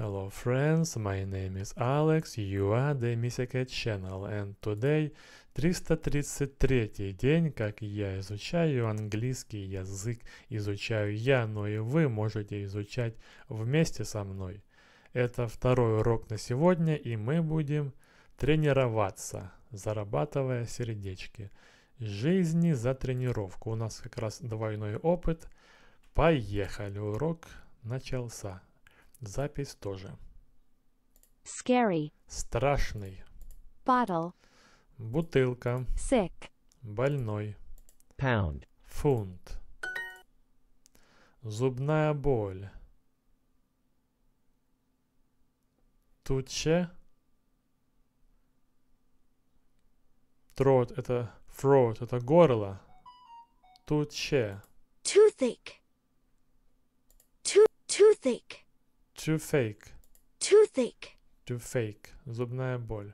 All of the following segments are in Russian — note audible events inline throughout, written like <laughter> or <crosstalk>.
Hello friends, my name is Alex, you are the Miseket Channel and today 333 день, как я изучаю английский язык, изучаю я, но и вы можете изучать вместе со мной. Это второй урок на сегодня и мы будем тренироваться, зарабатывая сердечки. Жизни за тренировку. У нас как раз двойной опыт. Поехали, урок начался. Запись тоже. Scary. Страшный. Bottle. Бутылка. Sick. Больной. Pound. Фунт. Зубная боль. Туче. Трот это throat, это горло. Туче. Toothache. Tooth. Toothache. Toothache. Toothache. Toothache. Зубная боль.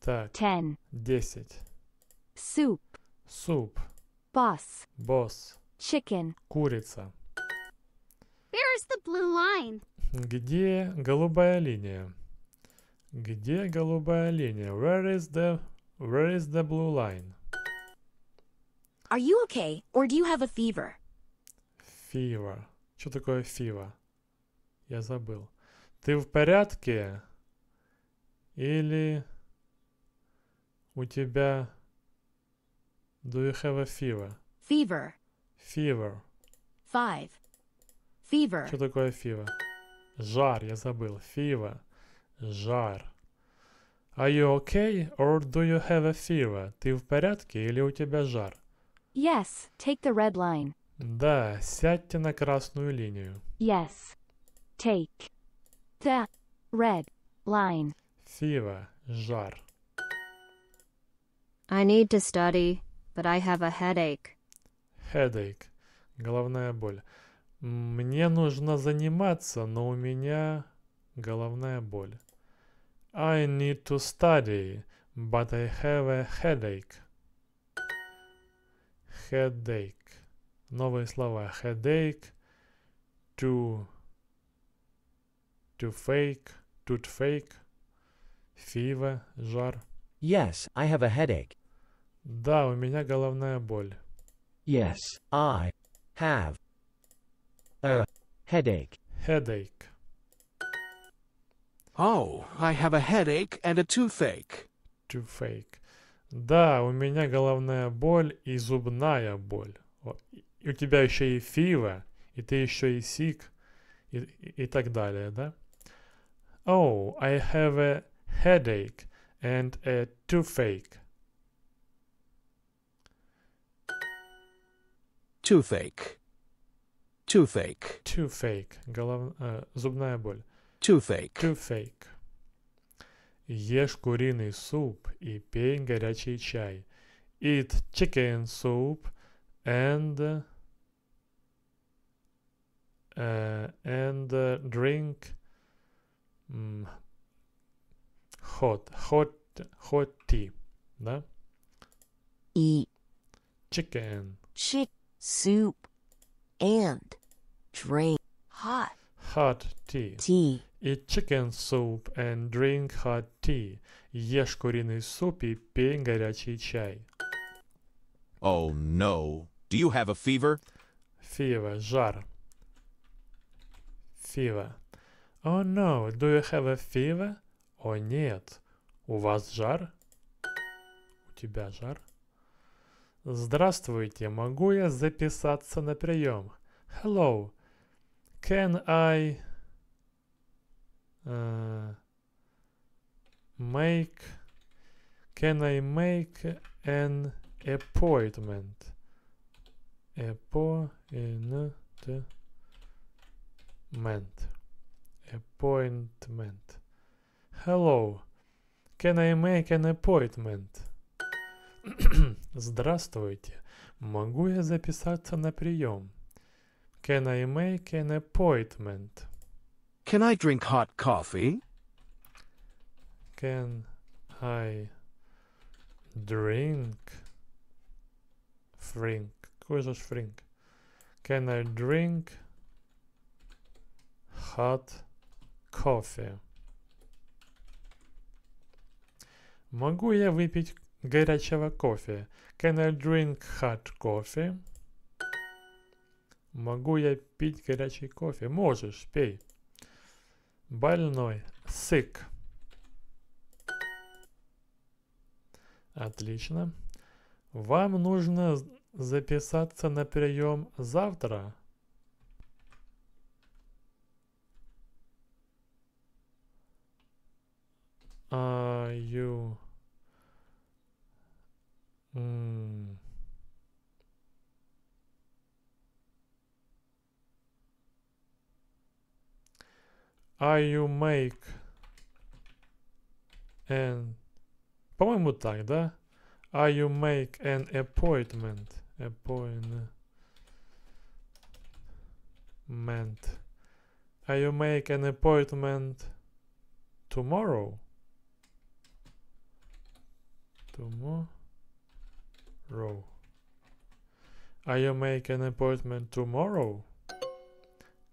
Так. Ten. Десять. Soup. Суп. Boss. Босс. Chicken. Курица. Where is the blue line? Где голубая линия? Где голубая линия? Where is the Where is the blue line? Are you okay or do you have a fever? Fever. Что такое фива? Я забыл. Ты в порядке? Или у тебя... Do you have a fever? Fever. Fever. Five. Fever. Что такое фива? Жар, я забыл. Фива. Жар. Are you okay or do you have a fever? Ты в порядке или у тебя жар? Yes, take the red line. Да, сядьте на красную линию. Yes. Take the red line. Фива, жар. I need to study, but I have a headache. Headache, головная боль. Мне нужно заниматься, но у меня головная боль. I need to study, but I have a headache. Headache новые слова. Headache, to, to fake, to fake, fever, жар. Yes, I have a headache. Да, у меня головная боль. Yes, I have a headache. Headache. Oh, I have a headache and a toothache. Toothache. Да, у меня головная боль и зубная боль и у тебя еще и фива, и ты еще и сик, и, и, и так далее, да? Oh, I have a headache and a toothache. Toothache. Toothache. Toothache. Голов... Э, зубная боль. Toothache. Toothache. Ешь куриный суп и пей горячий чай. Eat chicken soup and Uh, and uh, drink mm, hot hot hot tea да eat chicken chick soup and drink hot hot tea tea eat chicken soup and drink hot tea ешь куриный суп и пей горячий чай oh no do you have a fever fever жар fever? Oh no, do you have a fever? О oh, нет, у вас жар? У тебя жар? Здравствуйте, могу я записаться на прием? Hello, can I... Uh, make... Can I make an appointment? Appointment. appointment appointment hello can i make an appointment <coughs> здравствуйте могу я записаться на прием can i make an appointment can i drink hot coffee can i drink frink какой же frink can i drink hot coffee. Могу я выпить горячего кофе? Can I drink hot coffee? Могу я пить горячий кофе? Можешь, пей. Больной. Sick. Отлично. Вам нужно записаться на прием завтра. you mm. Are you make an по-моему так, да? Are you make an appointment appointment Are you make an appointment tomorrow? Tomorrow. Are you make an appointment tomorrow?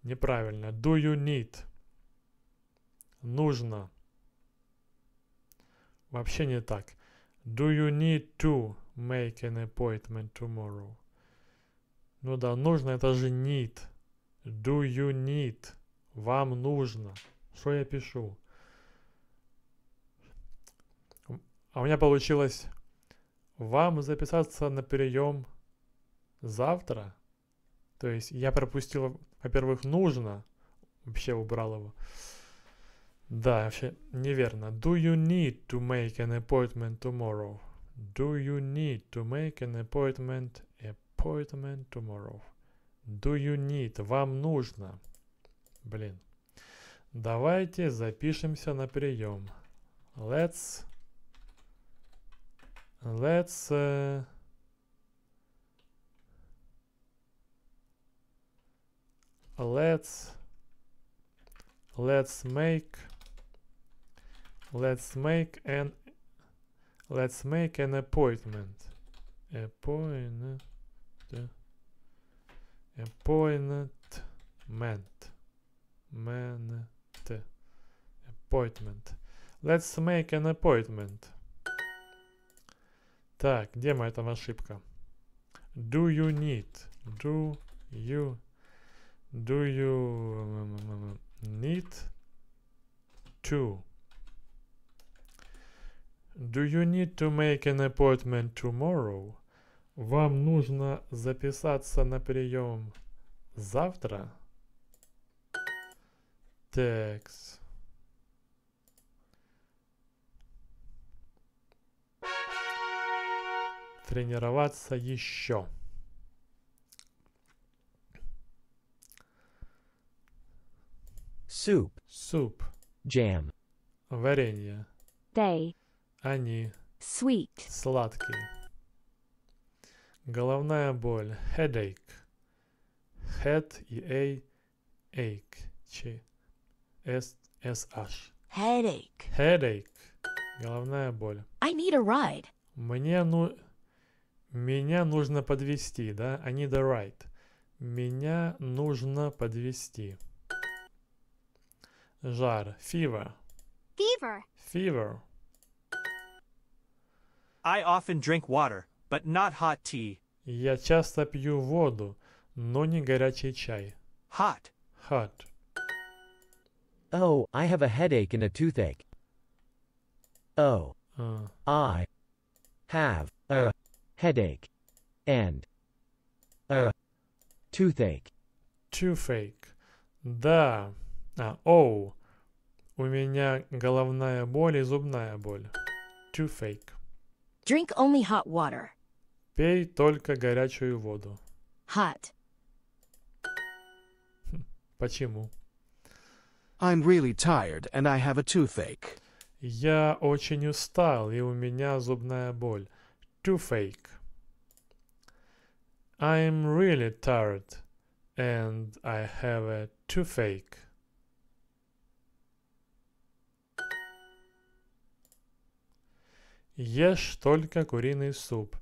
Неправильно. Do you need? Нужно. Вообще не так. Do you need to make an appointment tomorrow? Ну да, нужно это же need. Do you need? Вам нужно. Что я пишу? А у меня получилось вам записаться на прием завтра. То есть я пропустил, во-первых, нужно, вообще убрал его. Да, вообще неверно. Do you need to make an appointment tomorrow? Do you need to make an appointment appointment tomorrow? Do you need? Вам нужно. Блин. Давайте запишемся на прием. Let's let's uh, let's let's make let's make an let's make an appointment appointment appointment man appointment let's make an appointment Так, где моя там ошибка? Do you need? Do you... Do you need to? Do you need to make an appointment tomorrow? Вам нужно записаться на прием завтра? Текст. тренироваться еще. Soup. Soup. Jam. Варенье. They. Они. Sweet. Сладкий. Головная боль. Headache. Head и A. Ache. Ч. S. S. H. Headache. Headache. Головная боль. I need a ride. Мне ну... Меня нужно подвести, да? I need a ride. Меня нужно подвести. Жар. Fever. Fever. Fever. I often drink water, but not hot tea. Я часто пью воду, но не горячий чай. Hot. Hot. Oh, I have a headache and a toothache. Oh. Uh. I have headache, and a toothache. Toothache. Да. А, оу. У меня головная боль и зубная боль. Toothache. Drink only hot water. Пей только горячую воду. Hot. Почему? I'm really tired and I have a toothache. Я очень устал и у меня зубная боль. too fake. I'm really tired and I have a toothache. Ешь только куриный суп.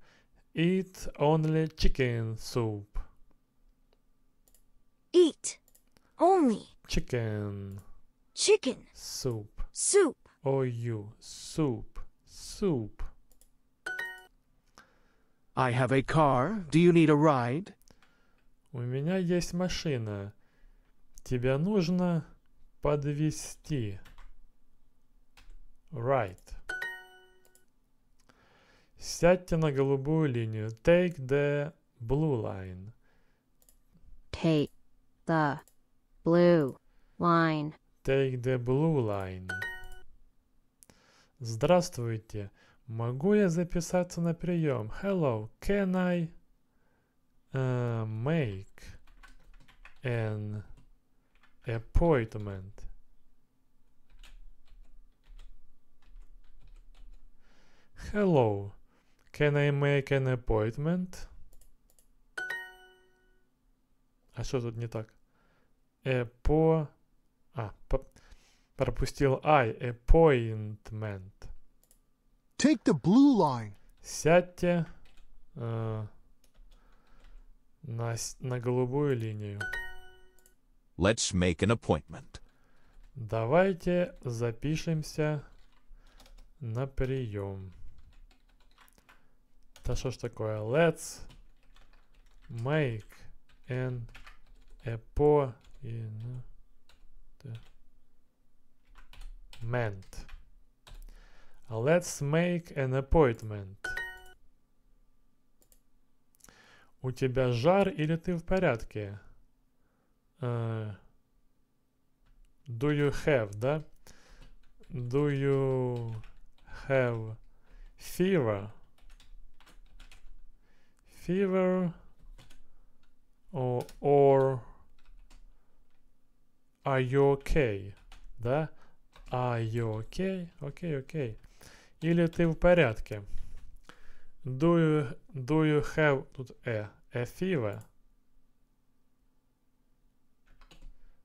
Eat only chicken soup. Eat only chicken chicken soup soup or you soup soup I have a car. Do you need a ride? У меня есть машина. Тебя нужно подвести. Right. Сядьте на голубую линию. Take the blue line. Take the blue line. Take the blue line. Здравствуйте. Могу я записаться на прием? Hello, can I uh, make an appointment? Hello, can I make an appointment? А что тут не так? Эпо... А, по... пропустил I, appointment. Take the blue line. Сядьте э, на, на голубую линию. Let's make an appointment. Давайте запишемся на прием. Да что ж такое? Let's make an appointment. Let's make an appointment. У тебя жар или ты в порядке? Uh, do you have, да? Do you have fever? Fever or, or are you okay? Да? Are you okay? Okay, okay или ты в порядке? Do you, do you have... Тут a, a fever?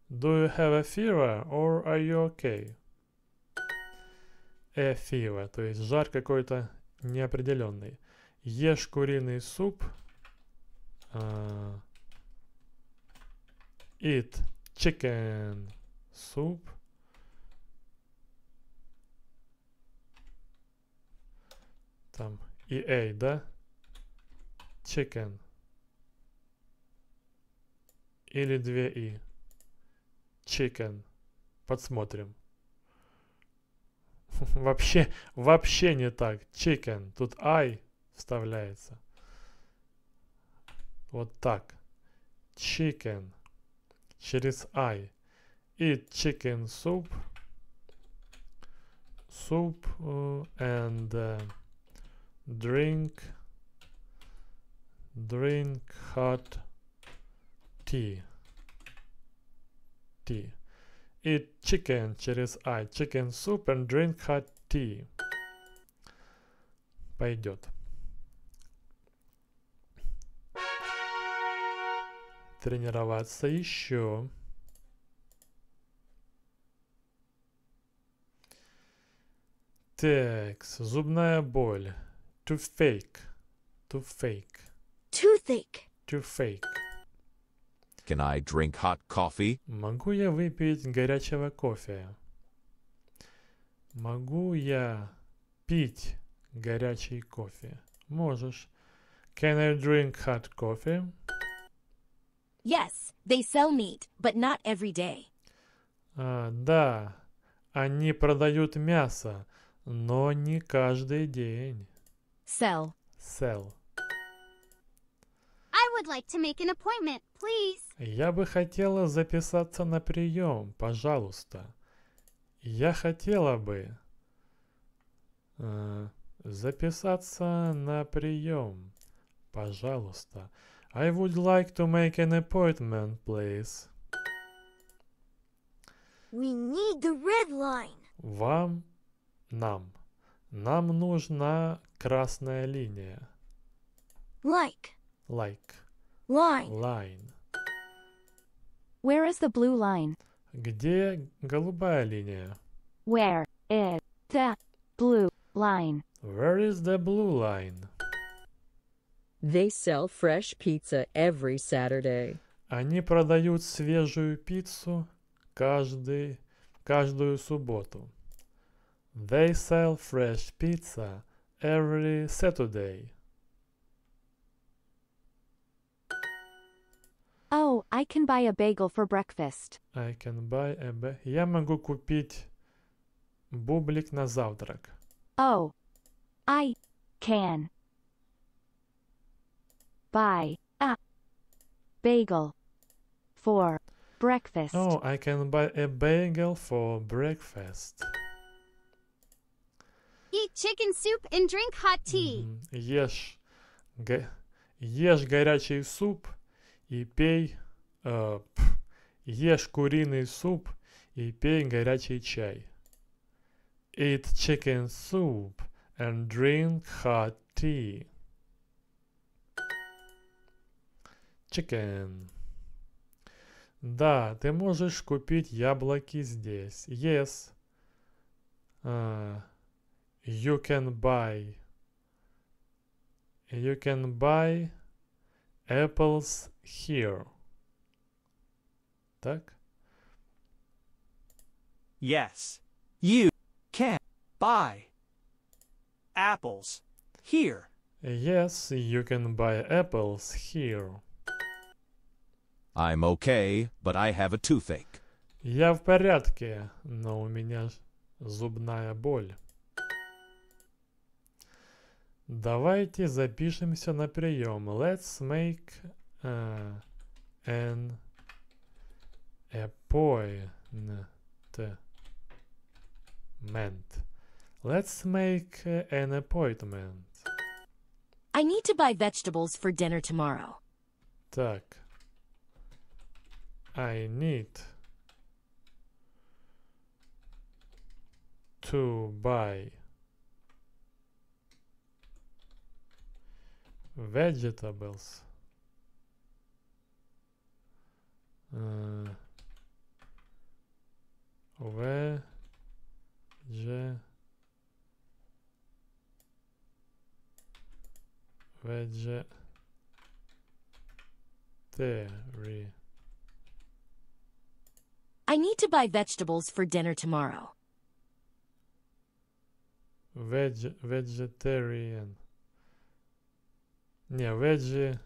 Do you have a fever or are you okay? A fever, то есть жар какой-то неопределенный. Ешь куриный суп. Uh, eat chicken soup. там EA, да? Chicken. Или две И. Chicken. Подсмотрим. <laughs> Вообще, вообще не так. Chicken. Тут I вставляется. Вот так. Chicken. Через I. И chicken soup. Soup э, and... Uh, drink drink hot tea tea eat chicken через I chicken soup and drink hot tea пойдет тренироваться еще Так, зубная боль. To fake. To fake. Toothache. To fake. Can I drink hot coffee? Могу я выпить горячего кофе? Могу я пить горячий кофе? Можешь. Can I drink hot coffee? Yes, they sell meat, but not every day. А, да, они продают мясо, но не каждый день. Sell. Sell. I would like to make an appointment, please. Я бы хотела записаться на прием, пожалуйста. Я хотела бы э, записаться на прием, пожалуйста. I would like to make an appointment, please. We need the red line. Вам, нам. Нам нужна Красная линия. Like. Like. Line. Line. Where is the blue line? Где голубая линия? Where is the blue line? Where is the blue line? They sell fresh pizza every Saturday. Они продают свежую пиццу каждый, каждую субботу. They sell fresh pizza every Saturday. Oh, I can buy a bagel for breakfast. I can buy a Я могу купить бублик на завтрак. Oh, I can buy a bagel for breakfast. Oh, I can buy a bagel for breakfast. Eat chicken soup and drink hot tea. Mm -hmm. Ешь, го, ешь горячий суп и пей... Э, пф, ешь куриный суп и пей горячий чай. Eat chicken soup and drink hot tea. Chicken. Да, ты можешь купить яблоки здесь. Yes. Uh, you can buy you can buy apples here. Так? Yes, you can buy apples here. Yes, you can buy apples here. I'm okay, but I have a toothache. Я в порядке, но у меня зубная боль. Давайте запишемся на прием. Let's make uh, an appointment. Let's make э, an appointment. I need to buy vegetables for dinner tomorrow. Так. I need to buy vegetables. Uh, veg vegetarian. I need to buy vegetables for dinner tomorrow. Veg vegetarian. Не, веджи.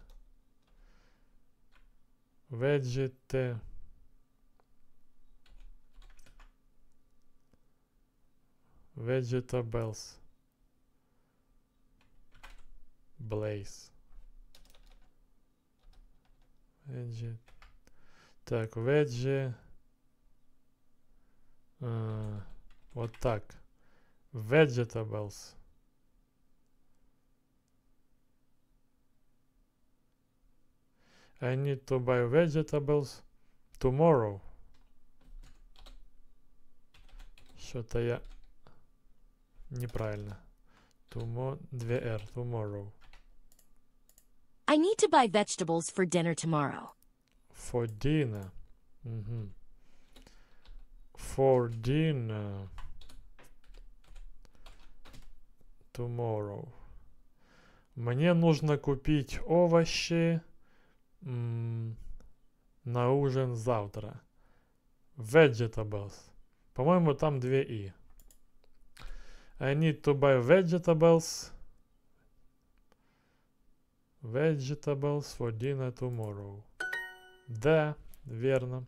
Веджи Т. Vegetables. Blaze. Veggie. Так, veggie. Э, вот так. Vegetables. I need to buy vegetables tomorrow. Что-то я неправильно. Тумо 2R, tomorrow. I need to buy vegetables for dinner tomorrow. For dinner. Угу. For dinner. Tomorrow. Мне нужно купить овощи на ужин завтра. Vegetables. По-моему, там две «и». I need to buy vegetables. Vegetables for dinner tomorrow. Да, верно.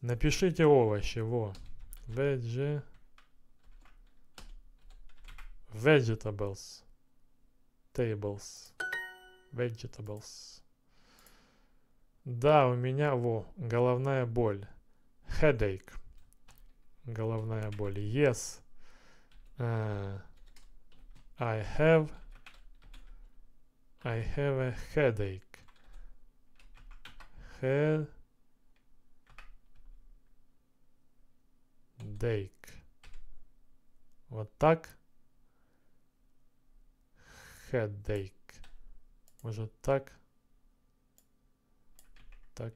Напишите овощи, во. Veg... Vegetables. Tables. Vegetables. Да, у меня, во, головная боль. Headache. Головная боль. Yes. Uh, I have... I have a headache. Head... Дейк. Вот так. Headache. Может так. Так.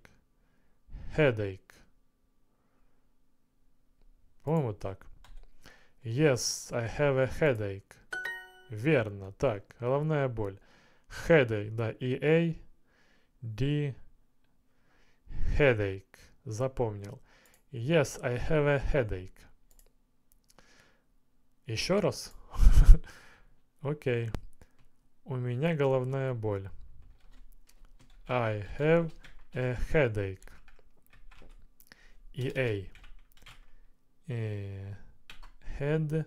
Headache. По-моему, так. Yes, I have a headache. Верно. Так, головная боль. Headache, да, E-A, D, headache. Запомнил. Yes, I have a headache. Еще раз? <laughs> Окей. okay. У меня головная боль. I have a э, headache. EA. A э, head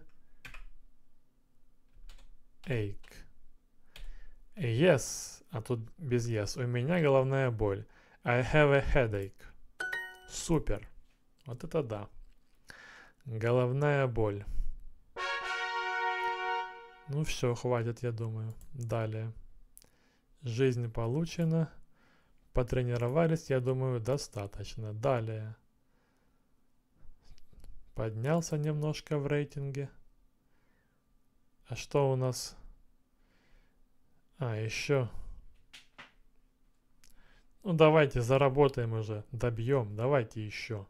ache. Yes, а тут без yes. У меня головная боль. I have a headache. Супер. Вот это да. Головная боль. Ну все, хватит, я думаю. Далее. Жизнь получена. Потренировались, я думаю, достаточно. Далее. Поднялся немножко в рейтинге. А что у нас? А, еще. Ну давайте заработаем уже, добьем, давайте еще.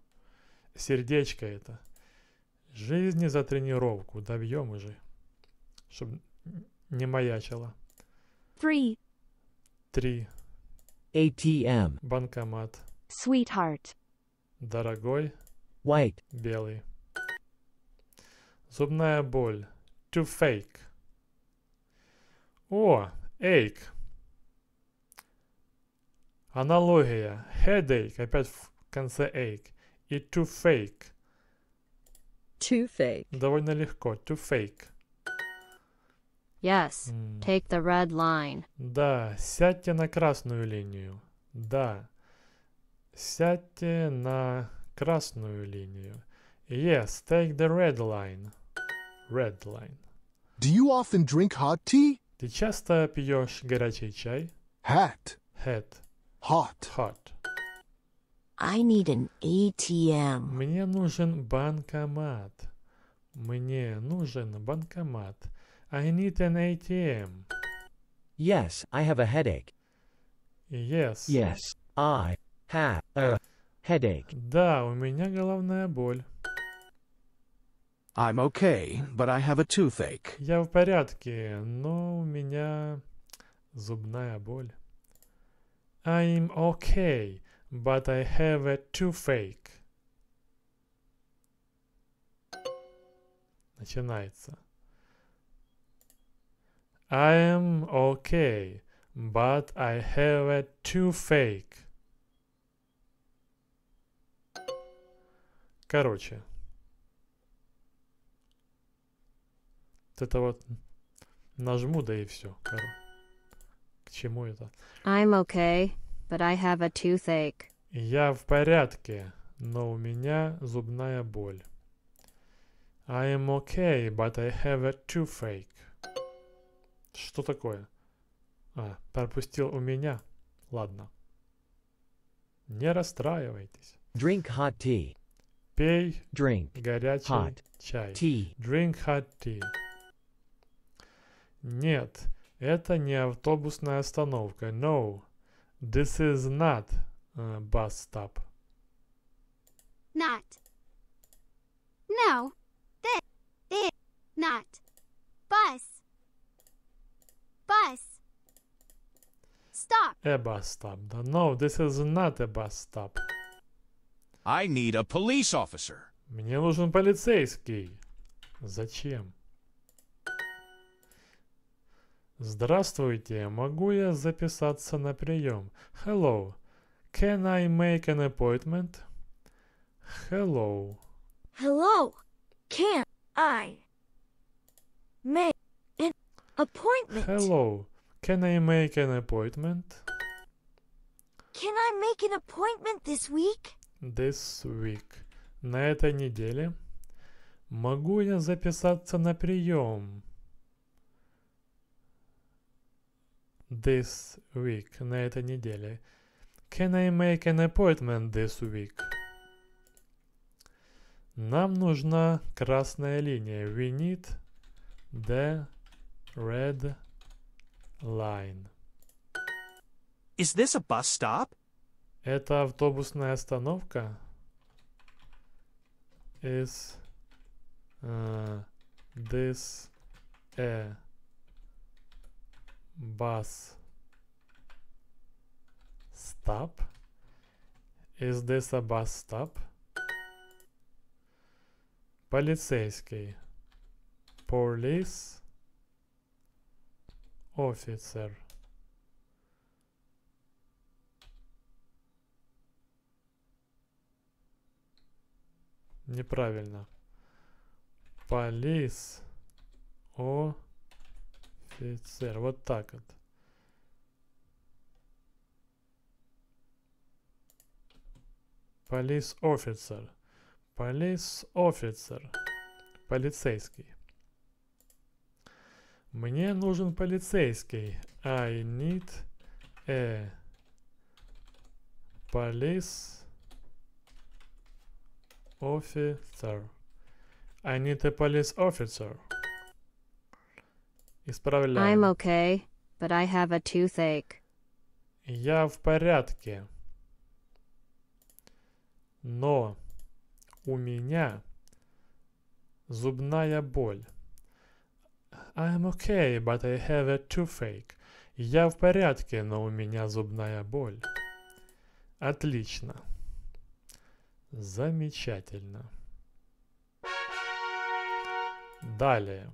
Сердечко это. Жизни за тренировку, добьем уже. Чтобы не маячило. Три. Три. ATM. Банкомат. Sweetheart. Дорогой. White. Белый. Зубная боль. To fake. О, ache. Аналогия. Headache. Опять в конце ache. И to fake. To fake. Довольно легко. To fake. Yes, take the red line. Да, сядьте на красную линию. Да, сядьте на красную линию. Yes, take the red line. Red line. Do you often drink hot tea? Ты часто пьешь горячий чай? Hat. Hat. Hot. Hot. I need an ATM. Мне нужен банкомат. Мне нужен банкомат. I need an ATM. Yes, I have a headache. Yes. Yes, I have a headache. Да, у меня головная боль. I'm okay, but I have a toothache. Я в порядке, но у меня зубная боль. I'm okay, but I have a toothache. Начинается. I am okay, but I have a toothache. Короче. Вот это вот нажму, да и все. К чему это? I'm okay, but I have a toothache. Я в порядке, но у меня зубная боль. I am okay, but I have a toothache. Что такое? А, пропустил у меня. Ладно. Не расстраивайтесь. Drink hot tea. Пей Drink горячий hot чай. Tea. Drink hot tea. Нет, это не автобусная остановка. No, this is not a bus stop. Not. No, this is not bus stop. A bus stop. No, this is not a bus stop. I need a police officer. Мне нужен полицейский. Зачем? Здравствуйте, могу я записаться на прием? Hello, can I make an appointment? Hello. Hello, can I make an appointment? Hello, Can I make an appointment? Can I make an appointment this week? This week. На этой неделе. Могу я записаться на прием? This week. На этой неделе. Can I make an appointment this week? Нам нужна красная линия. We need the red line. Is this a bus stop? Это автобусная остановка. Is uh, this a bus stop? Is this a bus stop? Полицейский. Police офицер. Неправильно. Полис. Офицер. Вот так вот. Полис офицер. Полис офицер. Полицейский. Мне нужен полицейский. I need a police officer. I need a police officer. Исправляем. I'm okay, but I have a toothache. Я в порядке. Но у меня зубная боль. I'm okay, but I have a toothache. Я в порядке, но у меня зубная боль. Отлично. Замечательно. Далее.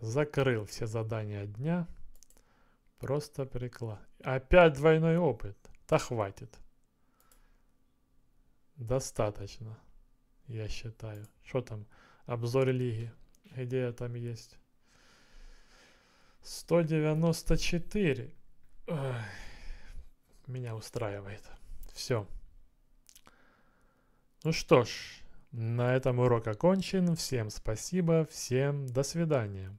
Закрыл все задания дня. Просто приклад. Опять двойной опыт. Да хватит. Достаточно, я считаю. Что там? Обзор лиги. Идея там есть. 194. Ой, меня устраивает. Все. Ну что ж, на этом урок окончен. Всем спасибо, всем до свидания.